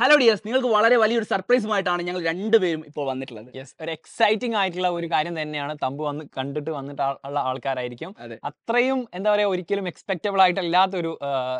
hello dears നിങ്ങൾക്ക് വളരെ വലിയൊരു സർപ്രൈസുമായിട്ടാണ് ഞങ്ങൾ രണ്ടുപേരും ഇപ്പോൾ വന്നിട്ടുള്ളത് യെസ് ഒരു എക്സൈറ്റിംഗ് ആയിട്ടുള്ള ഒരു കാര്യം തന്നെയാണ് തമ്പു വന്ന് കണ്ടിട്ട് വന്നിട്ട് ഉള്ള ആൾക്കാരായിരിക്കും അത്രയും എന്താ പറയുക ഒരിക്കലും എക്സ്പെക്റ്റബിൾ ആയിട്ടല്ലാത്തൊരു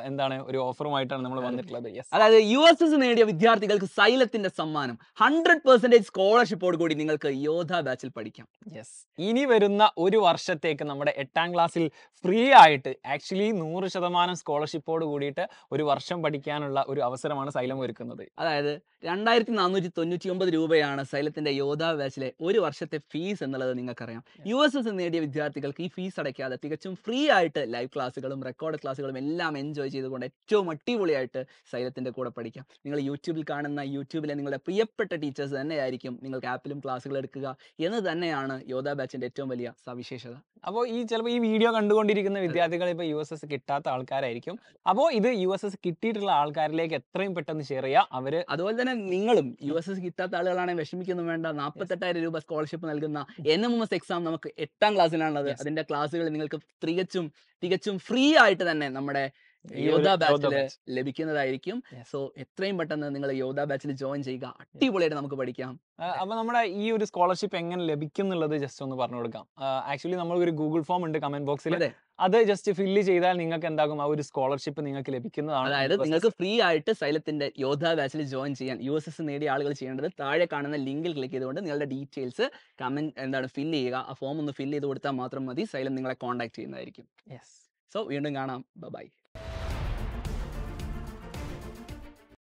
എന്താണ് ഒരു ഓഫറുമായിട്ടാണ് നമ്മൾ വന്നിട്ടുള്ളത് യെസ് അതായത് യു എസ് എസ് നേടിയ വിദ്യാർത്ഥികൾക്ക് സൈലത്തിന്റെ സമ്മാനം ഹൺഡ്രഡ് പെർസെന്റേജ് സ്കോളർഷിപ്പോട് കൂടി നിങ്ങൾക്ക് യോധ ബാച്ചിൽ പഠിക്കാം യെസ് ഇനി വരുന്ന ഒരു വർഷത്തേക്ക് നമ്മുടെ എട്ടാം ക്ലാസ്സിൽ ഫ്രീ ആയിട്ട് ആക്ച്വലി നൂറ് ശതമാനം സ്കോളർഷിപ്പോട് കൂടിയിട്ട് ഒരു വർഷം പഠിക്കാനുള്ള ഒരു അവസരമാണ് സൈലം ഒരുക്കുന്നത് അതായത് രണ്ടായിരത്തി നാനൂറ്റി തൊണ്ണൂറ്റി ഒമ്പത് രൂപയാണ് സൈലത്തിന്റെ യോധാ ബാച്ചിലെ ഒരു വർഷത്തെ ഫീസ് എന്നുള്ളത് നിങ്ങൾക്കറിയാം യു എസ് എസ് നേടിയ വിദ്യാർത്ഥികൾക്ക് ഈ ഫീസ് അടയ്ക്കാതെ തികച്ചും ഫ്രീ ആയിട്ട് ലൈവ് ക്ലാസ്സുകളും റെക്കോർഡ് ക്ലാസ്സുകളും എല്ലാം എൻജോയ് ചെയ്തുകൊണ്ട് ഏറ്റവും അടിപൊളിയായിട്ട് സൈലത്തിന്റെ കൂടെ പഠിക്കാം നിങ്ങൾ യൂട്യൂബിൽ കാണുന്ന യൂട്യൂബിലെ നിങ്ങളുടെ പ്രിയപ്പെട്ട ടീച്ചേഴ്സ് തന്നെയായിരിക്കും നിങ്ങൾക്ക് ആപ്പിലും ക്ലാസ്സുകൾ എടുക്കുക എന്ന് തന്നെയാണ് യോധാ ബാച്ചിന്റെ ഏറ്റവും വലിയ സവിശേഷത അപ്പോൾ ഈ ചിലപ്പോൾ ഈ വീഡിയോ കണ്ടുകൊണ്ടിരിക്കുന്ന വിദ്യാർത്ഥികൾ ഇപ്പോൾ യു എസ് എസ് കിട്ടാത്ത ആൾക്കാരായിരിക്കും അപ്പോൾ ഇത് യു എസ് എസ് കിട്ടിയിട്ടുള്ള ആൾക്കാരിലേക്ക് എത്രയും പെട്ടെന്ന് ഷെയർ ചെയ്യുക അവര് അതുപോലെ തന്നെ നിങ്ങളും യു എസ് എസ് കിട്ടാത്ത ആളുകളാണെങ്കിൽ വിഷമിക്കൊന്നും വേണ്ട നാൽപ്പത്തെട്ടായിരം രൂപ സ്കോളർഷിപ്പ് നൽകുന്ന N M M S exam നമുക്ക് എട്ടാം ക്ലാസ്സിലാണുള്ളത് അതിന്റെ ക്ലാസ്സുകൾ നിങ്ങൾക്ക് തികച്ചും തികച്ചും ഫ്രീ ആയിട്ട് തന്നെ നമ്മുടെ യോധ ബാച്ചിൽ ലഭിക്കുന്നതായിരിക്കും സോ എത്രയും പെട്ടെന്ന് നിങ്ങൾ യോധ ബാച്ചിൽ ജോയിൻ ചെയ്യുക അടിപൊളിയായിട്ട് നമുക്ക് പഠിക്കാം അപ്പൊ നമ്മുടെ ഈ ഒരു സ്കോളർഷിപ്പ് എങ്ങനെ ലഭിക്കും എന്നുള്ളത് ജസ്റ്റ് ഒന്ന് പറഞ്ഞു കൊടുക്കാം ആക്ച്വലി നമ്മൾ ഒരു ഗൂഗിൾ ഫോം ഉണ്ട് കമന്റ് ബോക്സിൽ അത് ജസ്റ്റ് ഫില്ല് ചെയ്താൽ നിങ്ങൾക്ക് എന്താകും ആ ഒരു സ്കോളർഷിപ്പ് നിങ്ങൾക്ക് ലഭിക്കുന്നതാണ് അതായത് നിങ്ങൾക്ക് ഫ്രീ ആയിട്ട് സൈലത്തിന്റെ യോധ ബാച്ചിൽ ജോയിൻ ചെയ്യാൻ യു എസ് എസ് നേടിയ ആളുകൾ ചെയ്യേണ്ടത് താഴെ കാണുന്ന ലിങ്കിൽ ക്ലിക്ക് ചെയ്തുകൊണ്ട് നിങ്ങളുടെ ഡീറ്റെയിൽസ് കമന്റ് എന്താണ് ഫില്ല് ചെയ്യുക ആ ഫോം ഒന്ന് ഫില്ല് ചെയ്ത് കൊടുത്താൽ മാത്രം മതി സൈലം നിങ്ങളെ കോൺടാക്ട് ചെയ്യുന്നതായിരിക്കും യെസ് സോ വീണ്ടും കാണാം ബൈ